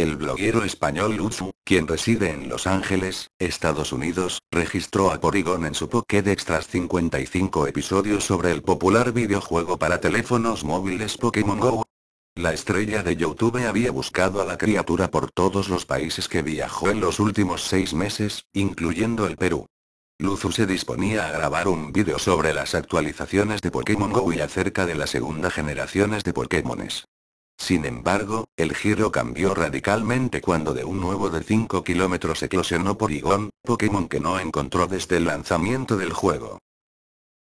El bloguero español Luzu, quien reside en Los Ángeles, Estados Unidos, registró a Porygon en su Pokédex tras 55 episodios sobre el popular videojuego para teléfonos móviles Pokémon GO. La estrella de YouTube había buscado a la criatura por todos los países que viajó en los últimos seis meses, incluyendo el Perú. Luzu se disponía a grabar un vídeo sobre las actualizaciones de Pokémon GO y acerca de las segunda generaciones de Pokémones. Sin embargo, el giro cambió radicalmente cuando de un nuevo de 5 kilómetros eclosionó Porygon, Pokémon que no encontró desde el lanzamiento del juego.